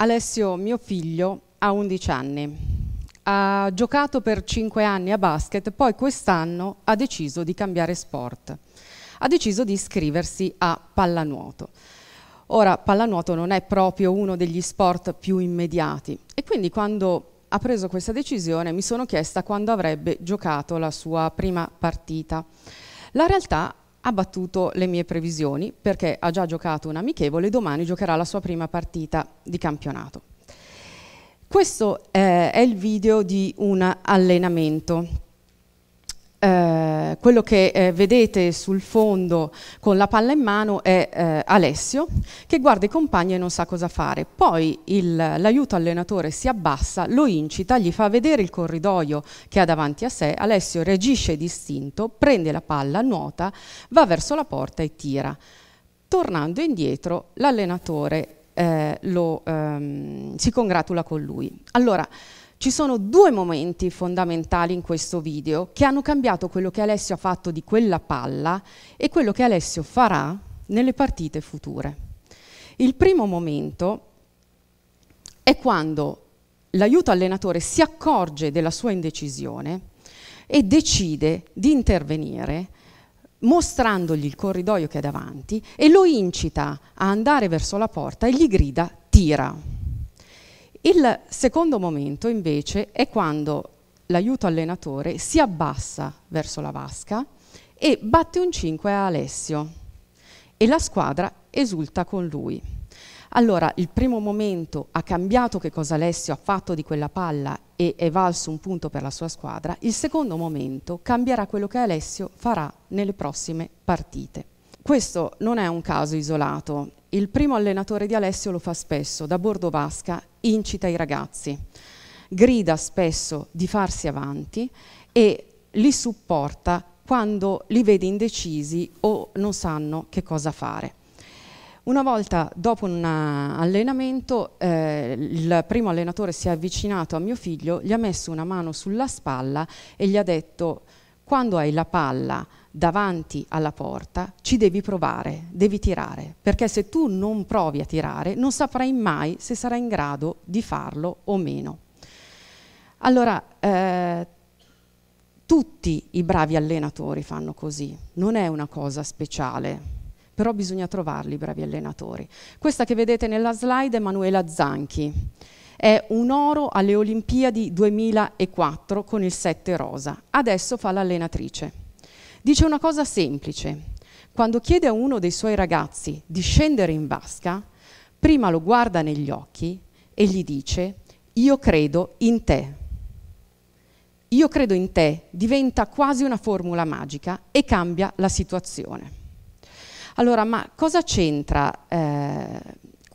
Alessio, mio figlio, ha 11 anni. Ha giocato per 5 anni a basket, poi quest'anno ha deciso di cambiare sport. Ha deciso di iscriversi a pallanuoto. Ora, pallanuoto non è proprio uno degli sport più immediati e quindi quando ha preso questa decisione mi sono chiesta quando avrebbe giocato la sua prima partita. La realtà ha battuto le mie previsioni perché ha già giocato un amichevole e domani giocherà la sua prima partita di campionato. Questo eh, è il video di un allenamento eh, quello che eh, vedete sul fondo con la palla in mano è eh, Alessio che guarda i compagni e non sa cosa fare. Poi l'aiuto allenatore si abbassa, lo incita, gli fa vedere il corridoio che ha davanti a sé. Alessio reagisce distinto, prende la palla, nuota, va verso la porta e tira. Tornando indietro, l'allenatore eh, ehm, si congratula con lui. Allora, ci sono due momenti fondamentali in questo video che hanno cambiato quello che Alessio ha fatto di quella palla e quello che Alessio farà nelle partite future. Il primo momento è quando l'aiuto allenatore si accorge della sua indecisione e decide di intervenire mostrandogli il corridoio che è davanti e lo incita a andare verso la porta e gli grida tira. Il secondo momento invece è quando l'aiuto allenatore si abbassa verso la vasca e batte un 5 a Alessio e la squadra esulta con lui. Allora, il primo momento ha cambiato che cosa Alessio ha fatto di quella palla e è valso un punto per la sua squadra, il secondo momento cambierà quello che Alessio farà nelle prossime partite. Questo non è un caso isolato, il primo allenatore di Alessio lo fa spesso, da bordo vasca incita i ragazzi, grida spesso di farsi avanti e li supporta quando li vede indecisi o non sanno che cosa fare. Una volta dopo un eh, allenamento eh, il primo allenatore si è avvicinato a mio figlio, gli ha messo una mano sulla spalla e gli ha detto quando hai la palla davanti alla porta ci devi provare, devi tirare, perché se tu non provi a tirare non saprai mai se sarai in grado di farlo o meno. Allora, eh, tutti i bravi allenatori fanno così, non è una cosa speciale, però bisogna trovarli i bravi allenatori. Questa che vedete nella slide è Manuela Zanchi è un oro alle Olimpiadi 2004 con il 7 rosa. Adesso fa l'allenatrice. Dice una cosa semplice. Quando chiede a uno dei suoi ragazzi di scendere in vasca, prima lo guarda negli occhi e gli dice io credo in te. Io credo in te diventa quasi una formula magica e cambia la situazione. Allora, ma cosa c'entra eh,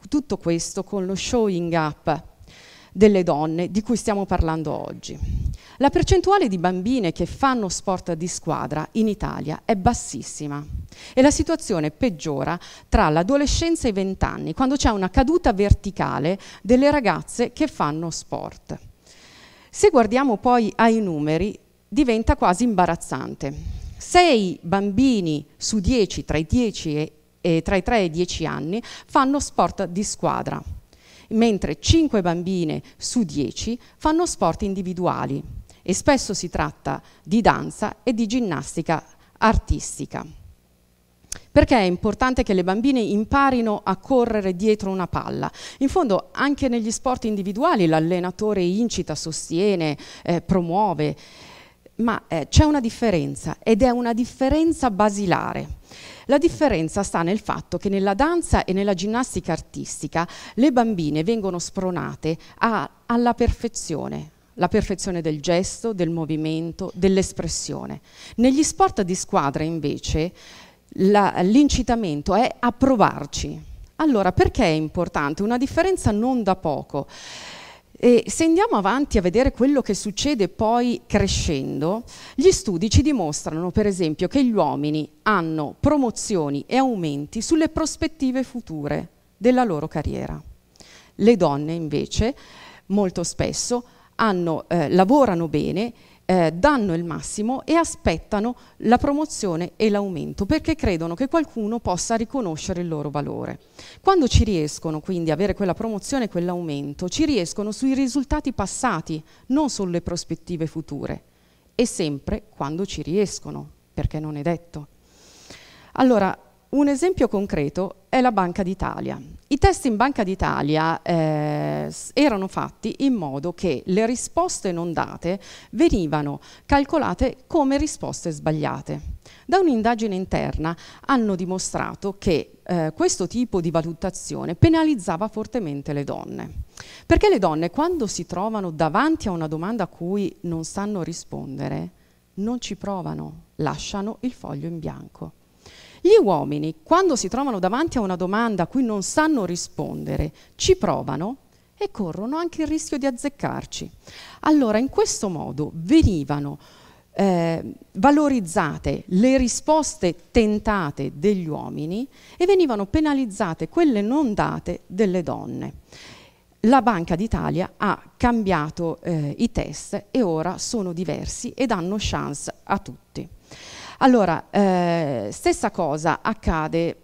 tutto questo con lo showing up delle donne di cui stiamo parlando oggi. La percentuale di bambine che fanno sport di squadra in Italia è bassissima e la situazione peggiora tra l'adolescenza e i vent'anni, quando c'è una caduta verticale delle ragazze che fanno sport. Se guardiamo poi ai numeri, diventa quasi imbarazzante. Sei bambini su 10 tra i 3 e i 10 anni fanno sport di squadra mentre 5 bambine su 10 fanno sport individuali e spesso si tratta di danza e di ginnastica artistica. Perché è importante che le bambine imparino a correre dietro una palla? In fondo anche negli sport individuali l'allenatore incita, sostiene, eh, promuove ma eh, c'è una differenza ed è una differenza basilare. La differenza sta nel fatto che nella danza e nella ginnastica artistica le bambine vengono spronate a, alla perfezione, la perfezione del gesto, del movimento, dell'espressione. Negli sport di squadra invece l'incitamento è a provarci. Allora perché è importante? Una differenza non da poco. E se andiamo avanti a vedere quello che succede poi crescendo, gli studi ci dimostrano per esempio che gli uomini hanno promozioni e aumenti sulle prospettive future della loro carriera. Le donne invece molto spesso hanno, eh, lavorano bene eh, danno il massimo e aspettano la promozione e l'aumento perché credono che qualcuno possa riconoscere il loro valore. Quando ci riescono quindi a avere quella promozione e quell'aumento, ci riescono sui risultati passati, non sulle prospettive future e sempre quando ci riescono, perché non è detto. Allora, un esempio concreto è la Banca d'Italia. I test in Banca d'Italia eh, erano fatti in modo che le risposte non date venivano calcolate come risposte sbagliate. Da un'indagine interna hanno dimostrato che eh, questo tipo di valutazione penalizzava fortemente le donne. Perché le donne quando si trovano davanti a una domanda a cui non sanno rispondere, non ci provano, lasciano il foglio in bianco. Gli uomini, quando si trovano davanti a una domanda a cui non sanno rispondere, ci provano e corrono anche il rischio di azzeccarci. Allora, in questo modo venivano eh, valorizzate le risposte tentate degli uomini e venivano penalizzate quelle non date delle donne. La Banca d'Italia ha cambiato eh, i test e ora sono diversi e danno chance a tutti. Allora, eh, stessa cosa accade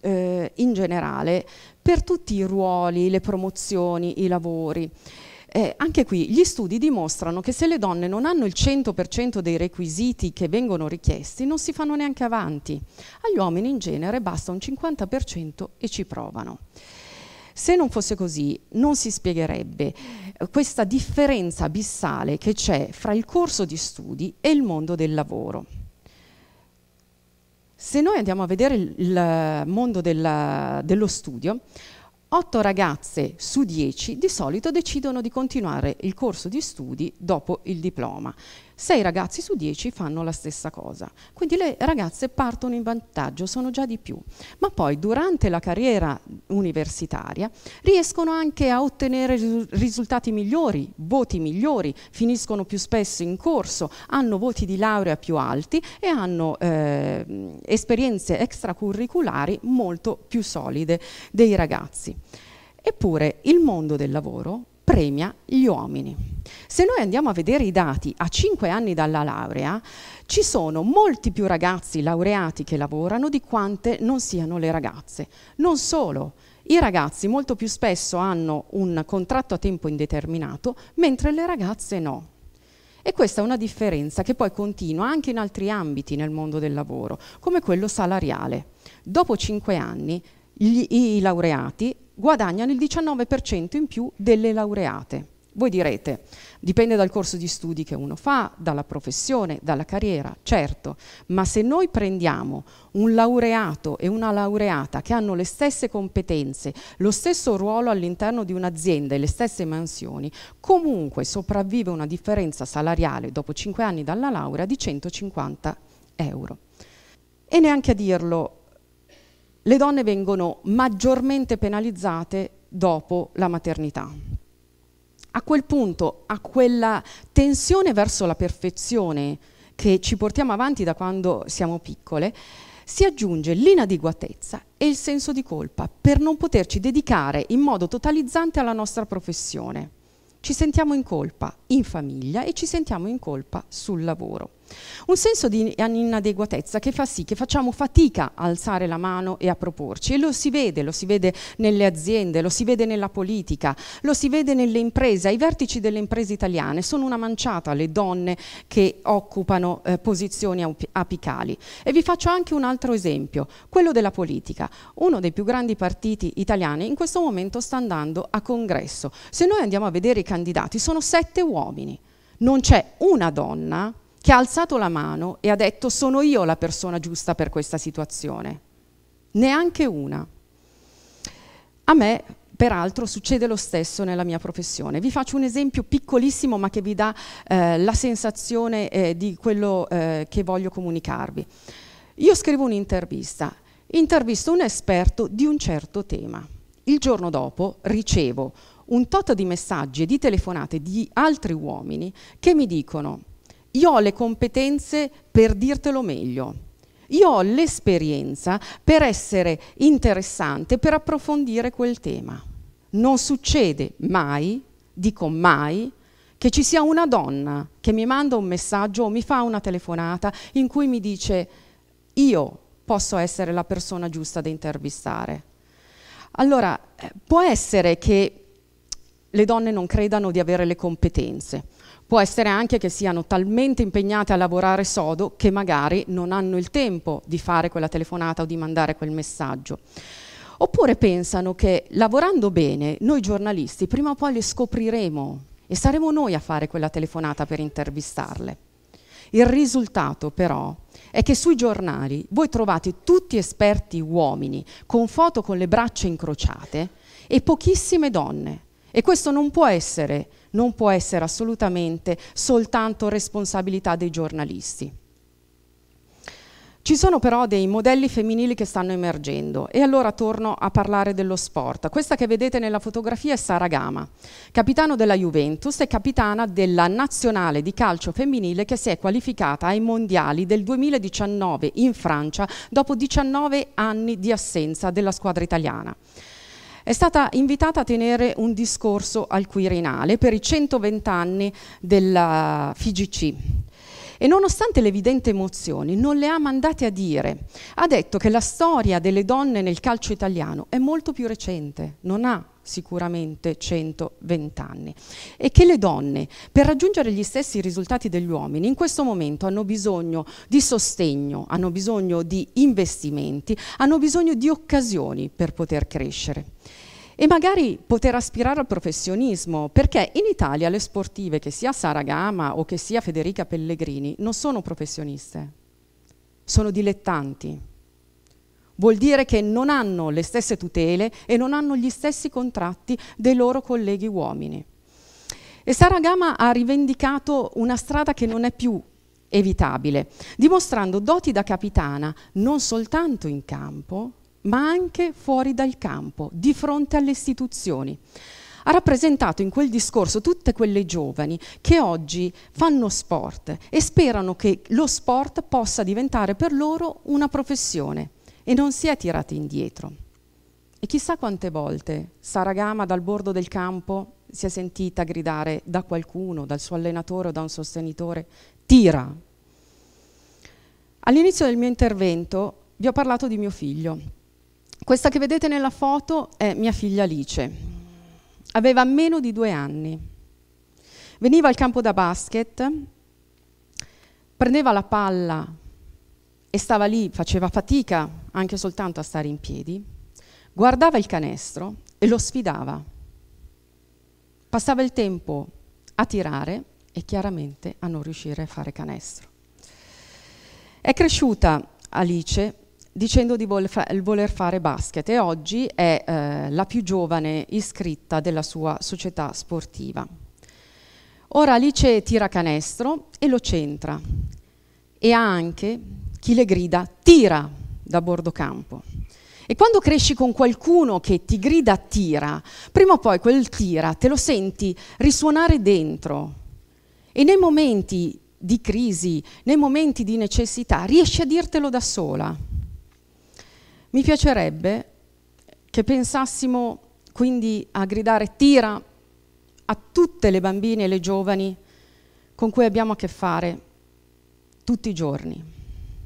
eh, in generale per tutti i ruoli, le promozioni, i lavori. Eh, anche qui gli studi dimostrano che se le donne non hanno il 100% dei requisiti che vengono richiesti non si fanno neanche avanti. Agli uomini in genere basta un 50% e ci provano. Se non fosse così non si spiegherebbe eh, questa differenza abissale che c'è fra il corso di studi e il mondo del lavoro. Se noi andiamo a vedere il mondo della, dello studio, 8 ragazze su 10 di solito decidono di continuare il corso di studi dopo il diploma. 6 ragazzi su 10 fanno la stessa cosa. Quindi le ragazze partono in vantaggio, sono già di più, ma poi durante la carriera universitaria riescono anche a ottenere risultati migliori, voti migliori, finiscono più spesso in corso, hanno voti di laurea più alti e hanno eh, esperienze extracurriculari molto più solide dei ragazzi. Eppure il mondo del lavoro premia gli uomini. Se noi andiamo a vedere i dati a 5 anni dalla laurea, ci sono molti più ragazzi laureati che lavorano di quante non siano le ragazze. Non solo, i ragazzi molto più spesso hanno un contratto a tempo indeterminato, mentre le ragazze no. E questa è una differenza che poi continua anche in altri ambiti nel mondo del lavoro, come quello salariale. Dopo cinque anni gli, i laureati guadagnano il 19% in più delle laureate. Voi direte, dipende dal corso di studi che uno fa, dalla professione, dalla carriera, certo, ma se noi prendiamo un laureato e una laureata che hanno le stesse competenze, lo stesso ruolo all'interno di un'azienda e le stesse mansioni, comunque sopravvive una differenza salariale dopo 5 anni dalla laurea di 150 euro. E neanche a dirlo, le donne vengono maggiormente penalizzate dopo la maternità a quel punto, a quella tensione verso la perfezione che ci portiamo avanti da quando siamo piccole, si aggiunge l'inadeguatezza e il senso di colpa per non poterci dedicare in modo totalizzante alla nostra professione. Ci sentiamo in colpa in famiglia e ci sentiamo in colpa sul lavoro. Un senso di inadeguatezza che fa sì che facciamo fatica a alzare la mano e a proporci e lo si vede, lo si vede nelle aziende, lo si vede nella politica, lo si vede nelle imprese, ai vertici delle imprese italiane sono una manciata le donne che occupano eh, posizioni apicali. E vi faccio anche un altro esempio, quello della politica. Uno dei più grandi partiti italiani in questo momento sta andando a congresso. Se noi andiamo a vedere i candidati sono sette uomini, non c'è una donna che ha alzato la mano e ha detto sono io la persona giusta per questa situazione. Neanche una. A me, peraltro, succede lo stesso nella mia professione. Vi faccio un esempio piccolissimo ma che vi dà eh, la sensazione eh, di quello eh, che voglio comunicarvi. Io scrivo un'intervista, intervisto un esperto di un certo tema. Il giorno dopo ricevo un tot di messaggi e di telefonate di altri uomini che mi dicono io ho le competenze per dirtelo meglio. Io ho l'esperienza per essere interessante, per approfondire quel tema. Non succede mai, dico mai, che ci sia una donna che mi manda un messaggio o mi fa una telefonata in cui mi dice io posso essere la persona giusta da intervistare. Allora, eh, può essere che le donne non credano di avere le competenze, Può essere anche che siano talmente impegnate a lavorare sodo che magari non hanno il tempo di fare quella telefonata o di mandare quel messaggio. Oppure pensano che lavorando bene noi giornalisti prima o poi le scopriremo e saremo noi a fare quella telefonata per intervistarle. Il risultato però è che sui giornali voi trovate tutti esperti uomini con foto con le braccia incrociate e pochissime donne e questo non può essere, non può essere assolutamente soltanto responsabilità dei giornalisti. Ci sono però dei modelli femminili che stanno emergendo e allora torno a parlare dello sport. Questa che vedete nella fotografia è Sara Gama, capitano della Juventus e capitana della nazionale di calcio femminile che si è qualificata ai mondiali del 2019 in Francia dopo 19 anni di assenza della squadra italiana è stata invitata a tenere un discorso al Quirinale per i 120 anni della FIGC e nonostante le evidenti emozioni non le ha mandate a dire. Ha detto che la storia delle donne nel calcio italiano è molto più recente, non ha sicuramente 120 anni e che le donne per raggiungere gli stessi risultati degli uomini in questo momento hanno bisogno di sostegno, hanno bisogno di investimenti, hanno bisogno di occasioni per poter crescere e magari poter aspirare al professionismo, perché in Italia le sportive, che sia Sara Gama o che sia Federica Pellegrini, non sono professioniste, sono dilettanti. Vuol dire che non hanno le stesse tutele e non hanno gli stessi contratti dei loro colleghi uomini. E Sara Gama ha rivendicato una strada che non è più evitabile, dimostrando doti da capitana non soltanto in campo, ma anche fuori dal campo, di fronte alle istituzioni. Ha rappresentato in quel discorso tutte quelle giovani che oggi fanno sport e sperano che lo sport possa diventare per loro una professione e non si è tirata indietro. E chissà quante volte Sara Gama dal bordo del campo si è sentita gridare da qualcuno, dal suo allenatore o da un sostenitore, tira. All'inizio del mio intervento vi ho parlato di mio figlio. Questa che vedete nella foto è mia figlia Alice. Aveva meno di due anni. Veniva al campo da basket, prendeva la palla e stava lì, faceva fatica anche soltanto a stare in piedi, guardava il canestro e lo sfidava. Passava il tempo a tirare e chiaramente a non riuscire a fare canestro. È cresciuta Alice dicendo di voler fare basket e oggi è eh, la più giovane iscritta della sua società sportiva. Ora Alice tira canestro e lo centra e ha anche chi le grida tira da bordo campo. E quando cresci con qualcuno che ti grida tira, prima o poi quel tira te lo senti risuonare dentro. E nei momenti di crisi, nei momenti di necessità, riesci a dirtelo da sola. Mi piacerebbe che pensassimo quindi a gridare tira a tutte le bambine e le giovani con cui abbiamo a che fare tutti i giorni.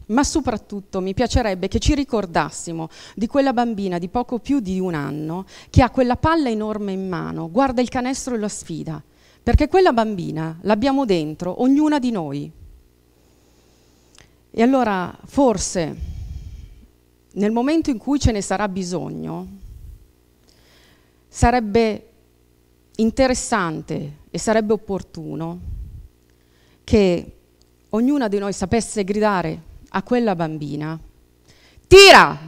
Ma soprattutto mi piacerebbe che ci ricordassimo di quella bambina di poco più di un anno che ha quella palla enorme in mano, guarda il canestro e lo sfida, perché quella bambina l'abbiamo dentro, ognuna di noi. E allora forse nel momento in cui ce ne sarà bisogno, sarebbe interessante e sarebbe opportuno che ognuna di noi sapesse gridare a quella bambina, tira,